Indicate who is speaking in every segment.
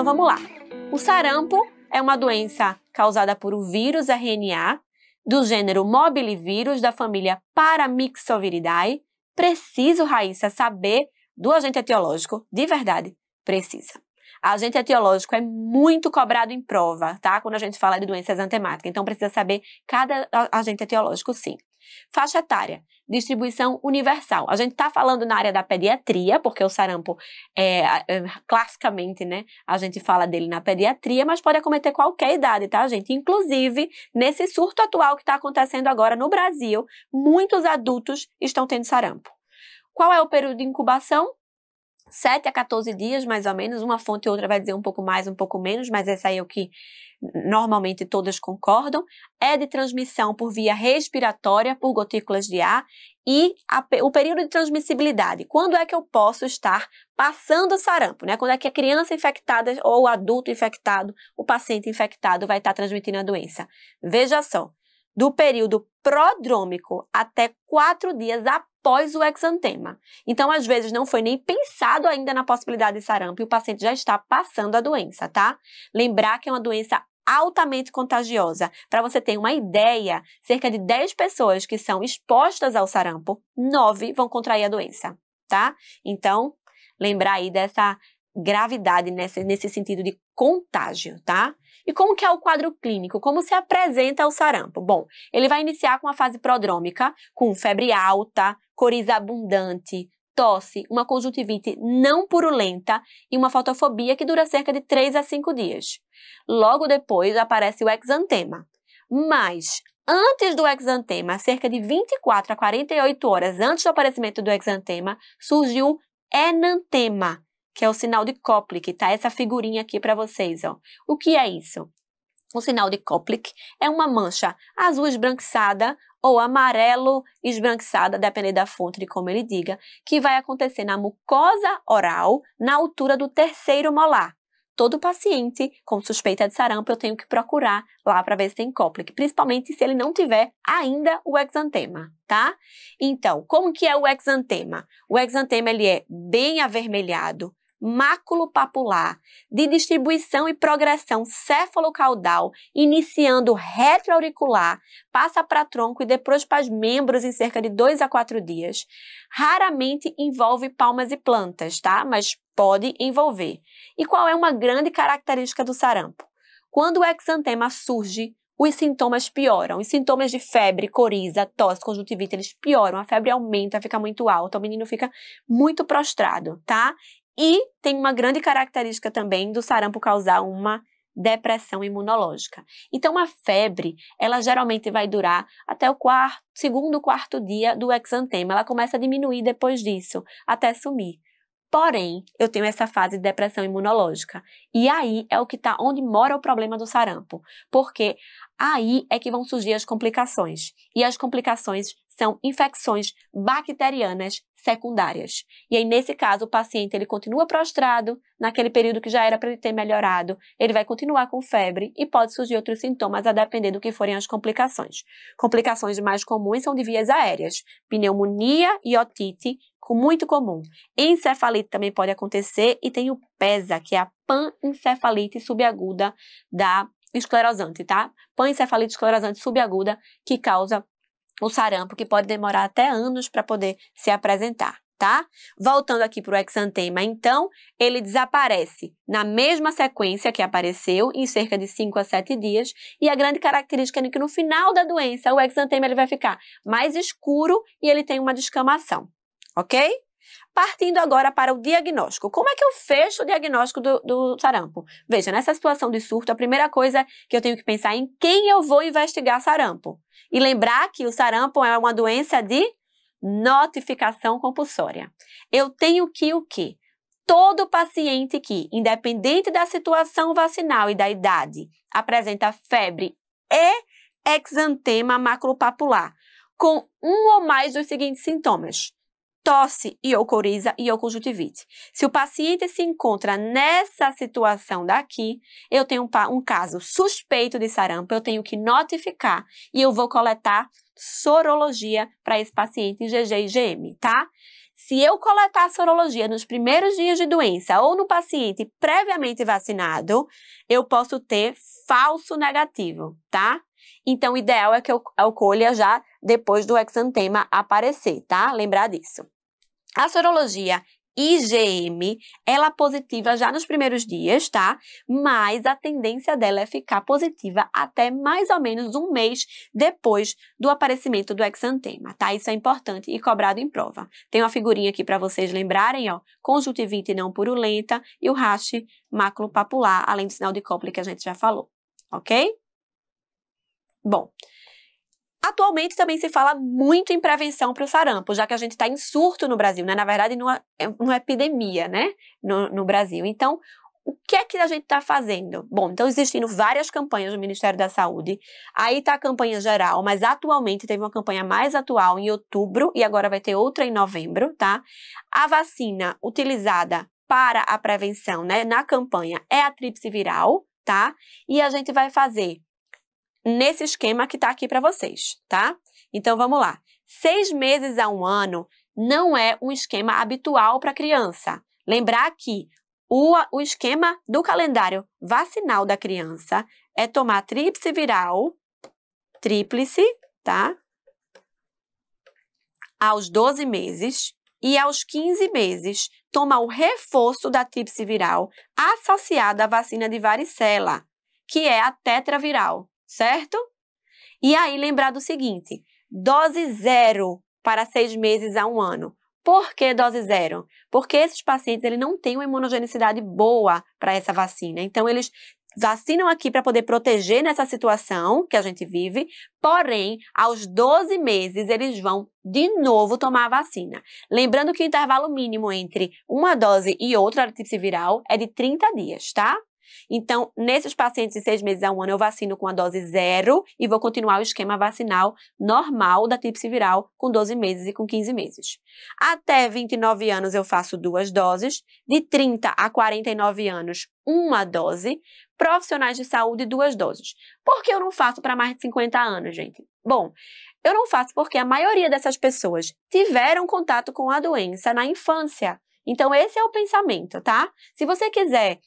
Speaker 1: Então vamos lá. O sarampo é uma doença causada por um vírus RNA do gênero mobilivírus da família Paramyxoviridae. Preciso, Raíssa, saber do agente etiológico de verdade. Precisa. Agente etiológico é muito cobrado em prova, tá? Quando a gente fala de doenças antemáticas. Então precisa saber cada agente etiológico, sim. Faixa etária, distribuição universal. A gente está falando na área da pediatria, porque o sarampo, é, é, classicamente, né, a gente fala dele na pediatria, mas pode acometer qualquer idade, tá, gente? Inclusive, nesse surto atual que está acontecendo agora no Brasil, muitos adultos estão tendo sarampo. Qual é o período de incubação? 7 a 14 dias, mais ou menos. Uma fonte e outra vai dizer um pouco mais, um pouco menos, mas essa aí é o que normalmente todas concordam. É de transmissão por via respiratória, por gotículas de ar. E a, o período de transmissibilidade. Quando é que eu posso estar passando sarampo? Né? Quando é que a criança infectada ou o adulto infectado, o paciente infectado vai estar transmitindo a doença? Veja só do período prodrômico até quatro dias após o exantema. Então, às vezes, não foi nem pensado ainda na possibilidade de sarampo e o paciente já está passando a doença, tá? Lembrar que é uma doença altamente contagiosa. Para você ter uma ideia, cerca de 10 pessoas que são expostas ao sarampo, 9 vão contrair a doença, tá? Então, lembrar aí dessa gravidade nesse, nesse sentido de contágio, tá? E como que é o quadro clínico? Como se apresenta o sarampo? Bom, ele vai iniciar com a fase prodrômica, com febre alta, coriza abundante, tosse, uma conjuntivite não purulenta e uma fotofobia que dura cerca de 3 a 5 dias. Logo depois aparece o exantema. Mas antes do exantema, cerca de 24 a 48 horas antes do aparecimento do exantema, surgiu o enantema, que é o sinal de Koplik, tá? Essa figurinha aqui para vocês, ó. O que é isso? O sinal de Koplik é uma mancha azul esbranquiçada ou amarelo esbranquiçada, dependendo da fonte de como ele diga, que vai acontecer na mucosa oral na altura do terceiro molar. Todo paciente com suspeita de sarampo eu tenho que procurar lá para ver se tem Koplik, principalmente se ele não tiver ainda o exantema, tá? Então, como que é o exantema? O exantema ele é bem avermelhado, papular de distribuição e progressão céfalo caudal iniciando retroauricular, passa para tronco e depois para os membros em cerca de 2 a 4 dias. Raramente envolve palmas e plantas, tá? Mas pode envolver. E qual é uma grande característica do sarampo? Quando o exantema surge, os sintomas pioram. Os sintomas de febre, coriza, tosse, conjuntivite, eles pioram. A febre aumenta, fica muito alta, o menino fica muito prostrado, tá? E tem uma grande característica também do sarampo causar uma depressão imunológica. Então, a febre, ela geralmente vai durar até o quarto, segundo, quarto dia do exantema. Ela começa a diminuir depois disso, até sumir. Porém, eu tenho essa fase de depressão imunológica. E aí é o que está onde mora o problema do sarampo. Porque aí é que vão surgir as complicações. E as complicações são infecções bacterianas secundárias. E aí, nesse caso, o paciente ele continua prostrado, naquele período que já era para ele ter melhorado, ele vai continuar com febre e pode surgir outros sintomas a depender do que forem as complicações. Complicações mais comuns são de vias aéreas, pneumonia e otite, muito comum. Encefalite também pode acontecer e tem o PESA, que é a panencefalite subaguda da esclerosante, tá? Panencefalite esclerosante subaguda que causa o sarampo, que pode demorar até anos para poder se apresentar. Tá? Voltando aqui para o exantema, então, ele desaparece na mesma sequência que apareceu, em cerca de 5 a 7 dias, e a grande característica é que no final da doença, o exantema ele vai ficar mais escuro e ele tem uma descamação, ok? Partindo agora para o diagnóstico. Como é que eu fecho o diagnóstico do, do, sarampo? Veja, nessa situação de surto, a primeira coisa que eu tenho que pensar é em quem eu vou investigar sarampo. E lembrar que o sarampo é uma doença de notificação compulsória. Eu tenho que o quê? Todo paciente que, independente da situação vacinal e da idade, apresenta febre e exantema macropapular, com um ou mais dos seguintes sintomas: tosse e ou coriza e ou conjuntivite. Se o paciente se encontra nessa situação daqui, eu tenho um, um caso suspeito de sarampo, eu tenho que notificar e eu vou coletar sorologia para esse paciente GG e IgM, tá? Se eu coletar sorologia nos primeiros dias de doença ou no paciente previamente vacinado, eu posso ter falso negativo, tá? Então, o ideal é que eu, eu colha já depois do exantema aparecer, tá? Lembrar disso. A sorologia IgM, ela é positiva já nos primeiros dias, tá? Mas a tendência dela é ficar positiva até mais ou menos um mês depois do aparecimento do exantema, tá? Isso é importante e cobrado em prova. Tem uma figurinha aqui para vocês lembrarem, ó, conjuntivite não purulenta e o raste maculopapular, além do sinal de Copley que a gente já falou, ok? Bom, Atualmente também se fala muito em prevenção para o sarampo, já que a gente está em surto no Brasil, né? Na verdade, numa, numa é epidemia, né? No, no Brasil. Então, o que é que a gente está fazendo? Bom, então existindo várias campanhas do Ministério da Saúde. Aí está a campanha geral, mas atualmente teve uma campanha mais atual em outubro e agora vai ter outra em novembro, tá? A vacina utilizada para a prevenção, né, na campanha é a tríplice viral, tá? E a gente vai fazer nesse esquema que está aqui para vocês, tá? Então vamos lá. Seis meses a um ano não é um esquema habitual para criança. Lembrar que o, o esquema do calendário vacinal da criança é tomar tríplice viral, tríplice, tá? Aos 12 meses e aos 15 meses toma o reforço da tríplice viral associada à vacina de varicela, que é a tetraviral, certo? E aí lembrar do seguinte: dose zero para seis meses a um ano. Por que dose zero? Porque esses pacientes ele não têm uma imunogenicidade boa para essa vacina. Então, eles vacinam aqui para poder proteger nessa situação que a gente vive, porém, aos 12 meses eles vão de novo tomar a vacina. Lembrando que o intervalo mínimo entre uma dose e outra viral é de 30 dias, tá? Então, nesses pacientes de seis meses a um ano, eu vacino com a dose zero e vou continuar o esquema vacinal normal da tríplice viral com 12 meses e com 15 meses. Até 29 anos, eu faço duas doses. De 30 a 49 anos, uma dose. Profissionais de saúde, duas doses. Por que eu não faço para mais de 50 anos, gente? Bom, eu não faço porque a maioria dessas pessoas tiveram contato com a doença na infância. Então, esse é o pensamento, tá? Se você quiser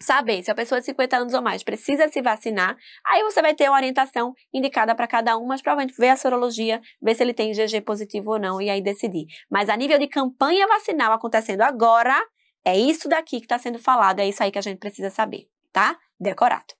Speaker 1: saber se a pessoa de 50 anos ou mais precisa se vacinar, aí você vai ter uma orientação indicada para cada um, mas provavelmente ver a sorologia, ver se ele tem GG positivo ou não e aí decidir. Mas a nível de campanha vacinal acontecendo agora, é isso daqui que está sendo falado, é isso aí que a gente precisa saber, tá? Decorado.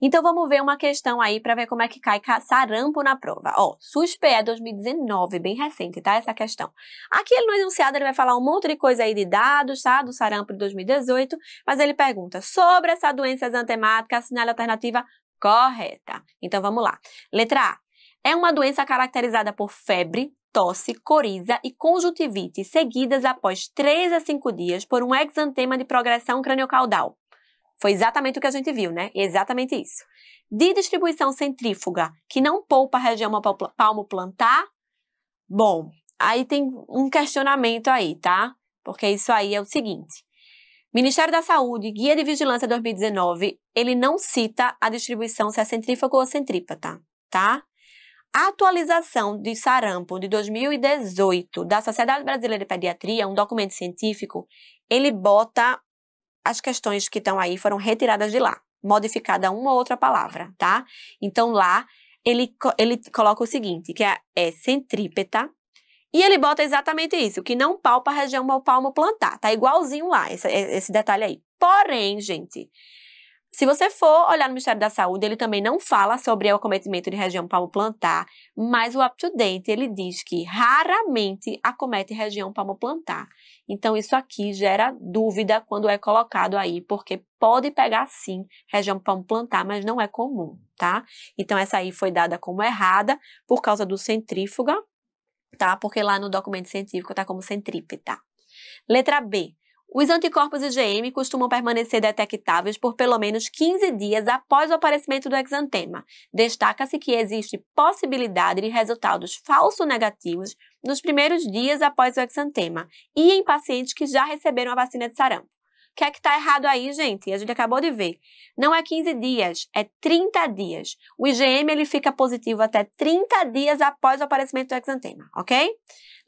Speaker 1: Então vamos ver uma questão aí para ver como é que cai sarampo na prova. Ó, SUSPE é 2019, bem recente, tá? Essa questão. Aqui no enunciado ele vai falar um monte de coisa aí de dados, tá? Do sarampo de 2018, mas ele pergunta sobre essa doença exantemática, assinale a alternativa correta. Então vamos lá. Letra A. É uma doença caracterizada por febre, tosse, coriza e conjuntivite, seguidas após 3 a 5 dias por um exantema de progressão craniocaudal. Foi exatamente o que a gente viu, né? É exatamente isso. De distribuição centrífuga, que não poupa a região palmo plantar, bom, aí tem um questionamento aí, tá? Porque isso aí é o seguinte. Ministério da Saúde, Guia de Vigilância 2019, ele não cita a distribuição se é centrífuga ou centrípeta, tá? tá? A atualização de sarampo de 2018 da Sociedade Brasileira de Pediatria, um documento científico, ele bota as questões que estão aí foram retiradas de lá, modificada uma ou outra palavra, tá? Então lá ele, ele coloca o seguinte, que é, é centrípeta, e ele bota exatamente isso, que não palpa a região palmo plantar. Tá igualzinho lá, esse, é, esse detalhe aí. Porém, gente, se você for olhar no Ministério da Saúde, ele também não fala sobre o acometimento de região palmo plantar, mas o up to date ele diz que raramente acomete região palmo plantar. Então, isso aqui gera dúvida quando é colocado aí, porque pode pegar sim região para plantar, mas não é comum, tá? Então, essa aí foi dada como errada por causa do centrífuga, tá? Porque lá no documento científico tá como centrípeta. Letra B. Os anticorpos IgM costumam permanecer detectáveis por pelo menos 15 dias após o aparecimento do exantema. Destaca-se que existe possibilidade de resultados falso negativos nos primeiros dias após o exantema e em pacientes que já receberam a vacina de sarampo. O que é que está errado aí, gente? A gente acabou de ver. Não é 15 dias, é 30 dias. O IgM ele fica positivo até 30 dias após o aparecimento do exantema, ok?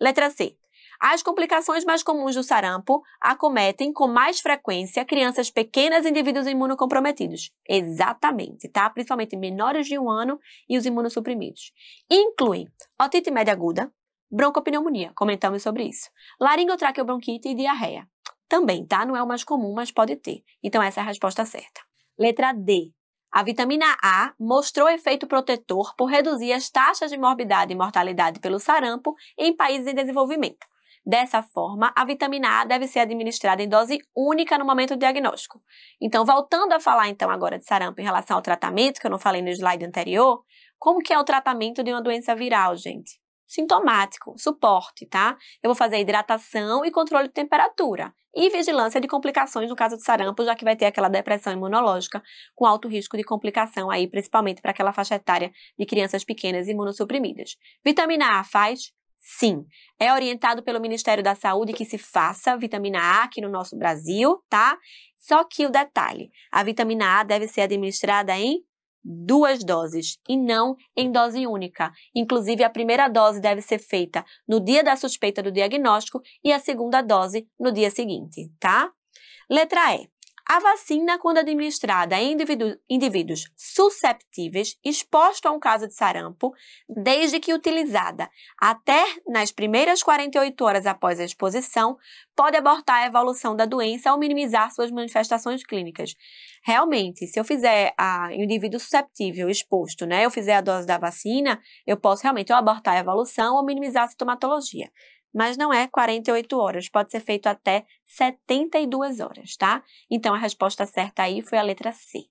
Speaker 1: Letra C. As complicações mais comuns do sarampo acometem com mais frequência crianças pequenas e indivíduos imunocomprometidos. Exatamente, tá? Principalmente menores de um ano e os imunossuprimidos. Incluem otite média aguda, broncopneumonia, comentamos sobre isso, laringotraqueobronquite e diarreia. Também, tá? Não é o mais comum, mas pode ter. Então essa é a resposta certa. Letra D. A vitamina A mostrou efeito protetor por reduzir as taxas de morbidade e mortalidade pelo sarampo em países em desenvolvimento. Dessa forma, a vitamina A deve ser administrada em dose única no momento do diagnóstico. Então, voltando a falar então agora de sarampo em relação ao tratamento, que eu não falei no slide anterior, como que é o tratamento de uma doença viral, gente? Sintomático, suporte, tá? Eu vou fazer hidratação e controle de temperatura e vigilância de complicações no caso do sarampo, já que vai ter aquela depressão imunológica com alto risco de complicação aí, principalmente para aquela faixa etária de crianças pequenas imunossuprimidas. Vitamina A faz? Sim, é orientado pelo Ministério da Saúde que se faça vitamina A aqui no nosso Brasil, tá? Só que o detalhe, a vitamina A deve ser administrada em duas doses e não em dose única. Inclusive, a primeira dose deve ser feita no dia da suspeita do diagnóstico e a segunda dose no dia seguinte, tá? Letra E. A vacina, quando administrada a indivíduo, indivíduos susceptíveis expostos a um caso de sarampo, desde que utilizada até nas primeiras 48 horas após a exposição, pode abortar a evolução da doença ou minimizar suas manifestações clínicas. Realmente, se eu fizer a indivíduo susceptível exposto, né, eu fizer a dose da vacina, eu posso realmente ou abortar a evolução ou minimizar a sintomatologia mas não é 48 horas, pode ser feito até 72 horas, tá? Então a resposta certa aí foi a letra C.